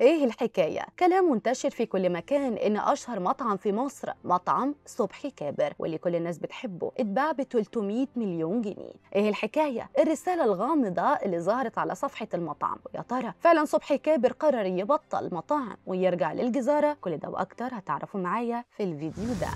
ايه الحكاية؟ كلام منتشر في كل مكان ان اشهر مطعم في مصر مطعم صبحي كابر واللي كل الناس بتحبه اتباع ب 300 مليون جنيه ايه الحكاية؟ الرسالة الغامضة اللي ظهرت على صفحة المطعم ويا ترى فعلا صبحي كابر قرر يبطل مطاعم ويرجع للجزارة كل ده واكتر هتعرفوا معايا في الفيديو ده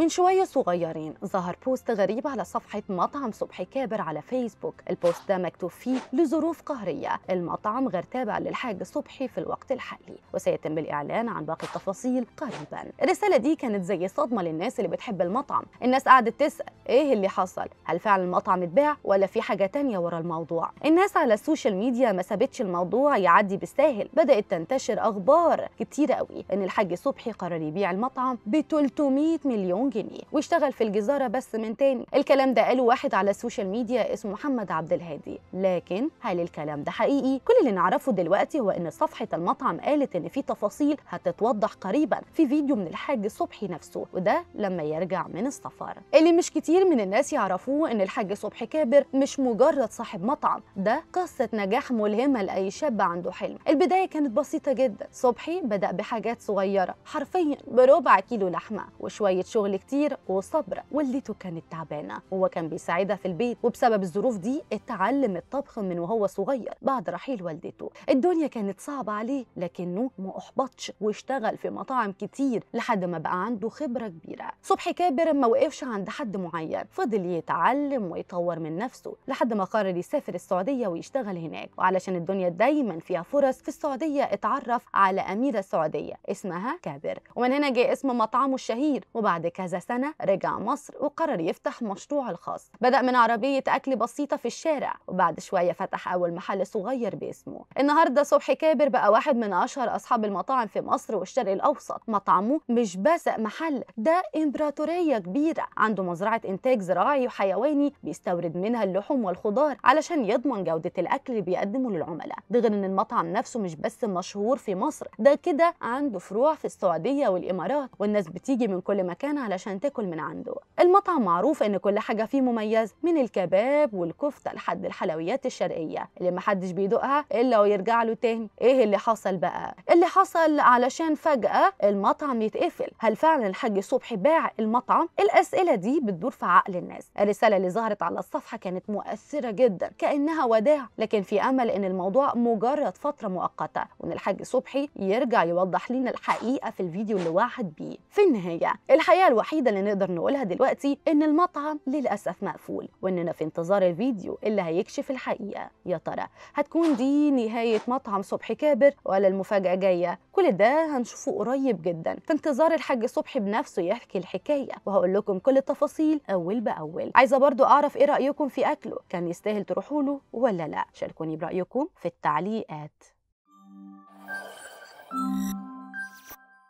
من شوية صغيرين ظهر بوست غريب على صفحة مطعم صبحي كابر على فيسبوك البوست ده مكتوب فيه لظروف قهرية المطعم غير تابع للحاج صبحي في الوقت الحالي وسيتم الإعلان عن باقي التفاصيل قريبا الرسالة دي كانت زي صدمة للناس اللي بتحب المطعم الناس قعدت تسأل إيه اللي حصل هل فعلا المطعم اتباع ولا في حاجة تانية ورا الموضوع الناس على السوشيال ميديا ما سابتش الموضوع يعدي بالساهل بدأت تنتشر أخبار كتيرة قوي إن الحاج صبحي قرر يبيع المطعم ب 300 مليون مليون جنيه واشتغل في الجزارة بس من تاني الكلام ده قاله واحد على السوشيال ميديا اسمه محمد عبد الهادي لكن هل الكلام ده حقيقي كل اللي نعرفه دلوقتي هو ان صفحة المطعم قالت ان في تفاصيل هتتوضح قريبا في فيديو من الحاج صبحي نفسه وده لما يرجع من السفر اللي مش كتير من الناس يعرفوه ان الحاج صبحي كابر مش مجرد صاحب مطعم ده قصة نجاح ملهمة لأي شاب عنده حلم البداية كانت بسيطة جدا صبحي بدأ بحاجات صغيرة حرفيا بربع كيلو لحمة وشوية شغل كتير وصبر والدته كانت تعبانه وهو كان بيساعدها في البيت وبسبب الظروف دي اتعلم الطبخ من وهو صغير بعد رحيل والدته الدنيا كانت صعبه عليه لكنه ما احبطش واشتغل في مطاعم كتير لحد ما بقى عنده خبره كبيره صبحي كابر ما وقفش عند حد معين فضل يتعلم ويطور من نفسه لحد ما قرر يسافر السعوديه ويشتغل هناك وعلشان الدنيا دايما فيها فرص في السعوديه اتعرف على اميره سعوديه اسمها كابر ومن هنا جه اسم مطعمه الشهير وبعد كذا سنة رجع مصر وقرر يفتح مشروع الخاص بدأ من عربية أكل بسيطة في الشارع وبعد شوية فتح أول محل صغير باسمه النهاردة صبحي كابر بقى واحد من أشهر أصحاب المطاعم في مصر والشرق الأوسط مطعمه مش بس محل ده إمبراطورية كبيرة عنده مزرعة إنتاج زراعي وحيواني بيستورد منها اللحوم والخضار علشان يضمن جودة الأكل اللي بيقدمه للعملاء ده غير إن المطعم نفسه مش بس مشهور في مصر ده كده عنده فروع في السعودية والإمارات والناس بتيجي من كل مكان علشان تاكل من عنده المطعم معروف ان كل حاجه فيه مميز من الكباب والكفته لحد الحلويات الشرقيه اللي محدش بيدوقها الا ويرجع له تاني ايه اللي حصل بقى اللي حصل علشان فجاه المطعم يتقفل هل فعلا الحاج صبحي باع المطعم الاسئله دي بتدور في عقل الناس الرساله اللي ظهرت على الصفحه كانت مؤثره جدا كانها وداع لكن في امل ان الموضوع مجرد فتره مؤقته وان الحاج صبحي يرجع يوضح لنا الحقيقه في الفيديو اللي وعد بيه في النهايه الحقيقه الوحيده اللي نقدر نقولها دلوقتي ان المطعم للاسف مقفول واننا في انتظار الفيديو اللي هيكشف الحقيقه يا ترى هتكون دي نهايه مطعم صبحي كابر ولا المفاجاه جايه كل ده هنشوفه قريب جدا في انتظار الحاج صبحي بنفسه يحكي الحكايه وهقول لكم كل التفاصيل اول باول عايزه برضو اعرف ايه رايكم في اكله كان يستاهل تروحوا له ولا لا شاركوني برايكم في التعليقات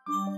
Thank you.